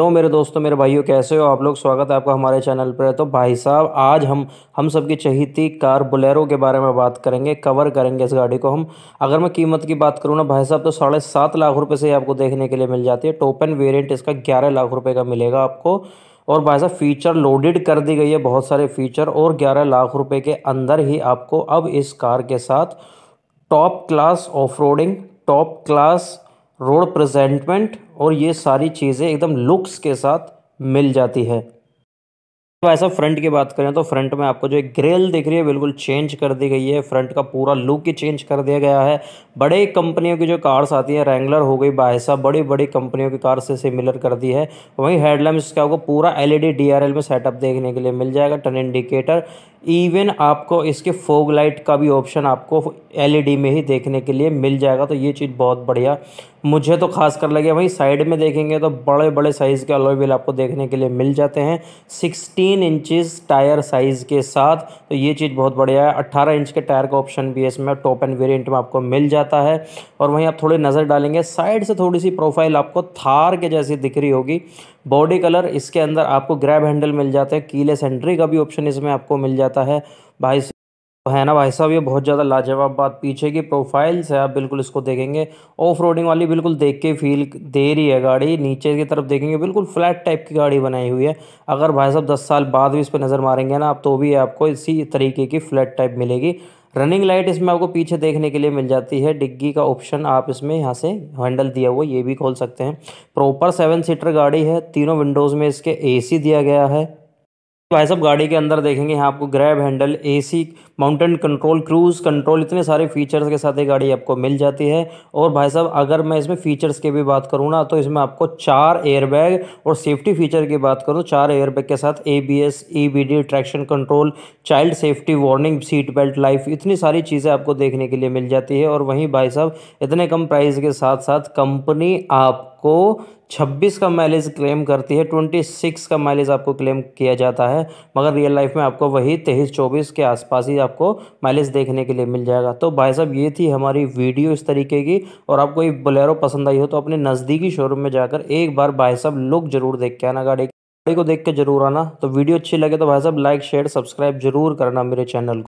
लो तो मेरे दोस्तों मेरे भाइयों कैसे हो आप लोग स्वागत है आपका हमारे चैनल पर तो भाई साहब आज हम हम सबकी की चहीती कार बुलेरो के बारे में बात करेंगे कवर करेंगे इस गाड़ी को हम अगर मैं कीमत की बात करूँ ना भाई साहब तो साढ़े सात लाख रुपये से ही आपको देखने के लिए मिल जाती है टोपन वेरियंट इसका ग्यारह लाख रुपये का मिलेगा आपको और भाई साहब फीचर लोडेड कर दी गई है बहुत सारे फीचर और ग्यारह लाख रुपये के अंदर ही आपको अब इस कार के साथ top class of top class road presentment और ये सारी चीज़ें एकदम लुक्स के साथ मिल जाती है तो ऐसा फ्रंट की बात करें तो फ्रंट में आपको जो एक ग्रिल दिख रही है बिल्कुल चेंज कर दी गई है फ्रंट का पूरा लुक ही चेंज कर दिया गया है बड़े कंपनियों की जो कार्स आती है रेंगुलर हो गई बाहसा बड़ी बड़ी कंपनियों की कार से सिमिलर कर दी है वहीं हेडलैम्प्स का आपको पूरा एलईडी डीआरएल में सेटअप देखने के लिए मिल जाएगा टर्न इंडिकेटर इवन आपको इसके फोग लाइट का भी ऑप्शन आपको एल में ही देखने के लिए मिल जाएगा तो ये चीज़ बहुत बढ़िया मुझे तो खास कर लगे वहीं साइड में देखेंगे तो बड़े बड़े साइज़ के अलॉय व्हील आपको देखने के लिए मिल जाते हैं 16 इंचेस टायर साइज़ के साथ तो ये चीज़ बहुत बढ़िया है 18 इंच के टायर का ऑप्शन भी है इसमें टॉप एंड वेरिएंट में आपको मिल जाता है और वहीं आप थोड़ी नज़र डालेंगे साइड से थोड़ी सी प्रोफाइल आपको थार के जैसी दिख रही होगी बॉडी कलर इसके अंदर आपको ग्रैब हैंडल मिल जाते हैं कीलेस हैंड्री का भी ऑप्शन इसमें आपको मिल जाता है भाई तो है ना भाई साहब ये बहुत ज़्यादा लाजवाब बात पीछे की प्रोफाइल्स है आप बिल्कुल इसको देखेंगे ऑफ रोडिंग वाली बिल्कुल देख के फील दे रही है गाड़ी नीचे की तरफ देखेंगे बिल्कुल फ्लैट टाइप की गाड़ी बनाई हुई है अगर भाई साहब दस साल बाद भी इस पर नज़र मारेंगे ना आप तो भी आपको इसी तरीके की फ्लैट टाइप मिलेगी रनिंग लाइट इसमें आपको पीछे देखने के लिए मिल जाती है डिग्गी का ऑप्शन आप इसमें यहाँ से हैंडल दिया हुआ ये भी खोल सकते हैं प्रॉपर सेवन सीटर गाड़ी है तीनों विंडोज़ में इसके एसी दिया गया है भाई तो साहब गाड़ी के अंदर देखेंगे यहाँ आपको grab handle AC mountain control cruise control इतने सारे फीचर्स के साथ ये गाड़ी आपको मिल जाती है और भाई साहब अगर मैं इसमें फ़ीचर्स की भी बात करूँ ना तो इसमें आपको चार एयरबैग और सेफ्टी फीचर की बात करूँ चार एयरबैग के साथ A B S E B D traction control child safety warning seat belt life इतनी सारी चीज़ें आपको देखने के लिए मिल जाती है और वहीं भाई साहब इतने कम प्राइस के साथ साथ कंपनी आप आपको 26 का माइलेज क्लेम करती है 26 का माइलेज आपको क्लेम किया जाता है मगर रियल लाइफ में आपको वही तेईस चौबीस के आसपास ही आपको माइलेज देखने के लिए मिल जाएगा तो भाई साहब ये थी हमारी वीडियो इस तरीके की और आपको ये बलेरो पसंद आई हो तो अपने नज़दीकी शोरूम में जाकर एक बार भाई साहब लुक जरूर देख के आना गाड़ी गाड़ी को देख के जरूर आना तो वीडियो अच्छी लगे तो भाई साहब लाइक शेयर सब्सक्राइब जरूर करना मेरे चैनल को